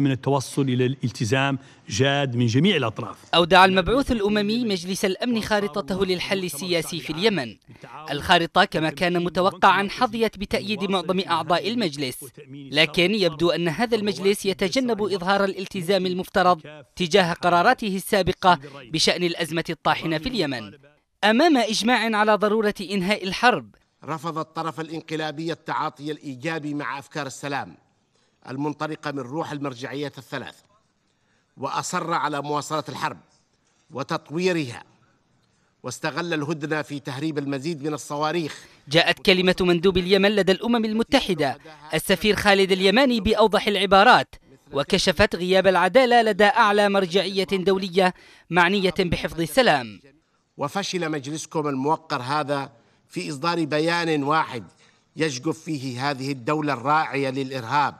من التوصل إلى الالتزام جاد من جميع الأطراف أودع المبعوث الأممي مجلس الأمن خارطته للحل السياسي في اليمن الخارطة كما كان متوقعا حظيت بتأييد معظم أعضاء المجلس لكن يبدو أن هذا المجلس يتجنب إظهار الالتزام المفترض تجاه قراراته السابقة بشأن الأزمة الطاحنة في اليمن أمام إجماع على ضرورة إنهاء الحرب رفض الطرف الانقلابي التعاطي الإيجابي مع أفكار السلام المنطلقة من روح المرجعيات الثلاث وأصر على مواصلة الحرب وتطويرها واستغل الهدنة في تهريب المزيد من الصواريخ جاءت كلمة مندوب اليمن لدى الأمم المتحدة السفير خالد اليماني بأوضح العبارات وكشفت غياب العدالة لدى أعلى مرجعية دولية معنية بحفظ السلام وفشل مجلسكم الموقر هذا في إصدار بيان واحد يشقف فيه هذه الدولة الراعية للإرهاب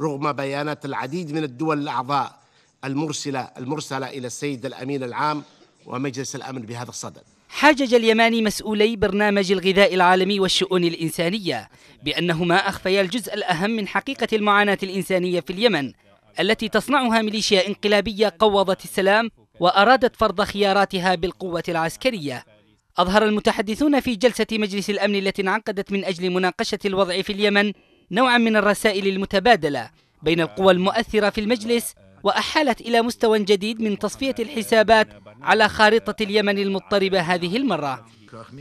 رغم بيانات العديد من الدول الأعضاء المرسلة المرسلة إلى السيد الأمين العام ومجلس الأمن بهذا الصدد حاجج اليماني مسؤولي برنامج الغذاء العالمي والشؤون الإنسانية بأنهما أخفيا الجزء الأهم من حقيقة المعاناة الإنسانية في اليمن التي تصنعها ميليشيا انقلابية قوضت السلام وأرادت فرض خياراتها بالقوة العسكرية أظهر المتحدثون في جلسة مجلس الأمن التي انعقدت من أجل مناقشة الوضع في اليمن نوعا من الرسائل المتبادلة بين آه. القوى المؤثرة في المجلس وأحالت إلى مستوى جديد من تصفية الحسابات على خارطة اليمن المضطربة هذه المرة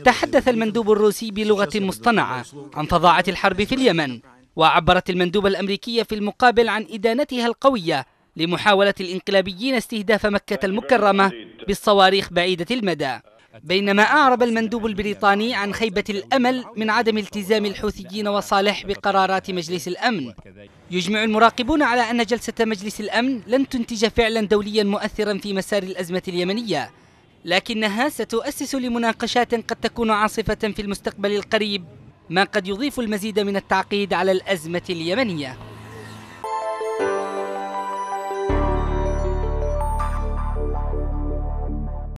تحدث المندوب الروسي بلغة مصطنعة عن فظاعة الحرب في اليمن وعبرت المندوبة الأمريكية في المقابل عن إدانتها القوية لمحاولة الإنقلابيين استهداف مكة المكرمة بالصواريخ بعيدة المدى بينما أعرب المندوب البريطاني عن خيبة الأمل من عدم التزام الحوثيين وصالح بقرارات مجلس الأمن يجمع المراقبون على أن جلسة مجلس الأمن لن تنتج فعلا دوليا مؤثرا في مسار الأزمة اليمنية لكنها ستؤسس لمناقشات قد تكون عاصفة في المستقبل القريب ما قد يضيف المزيد من التعقيد على الأزمة اليمنية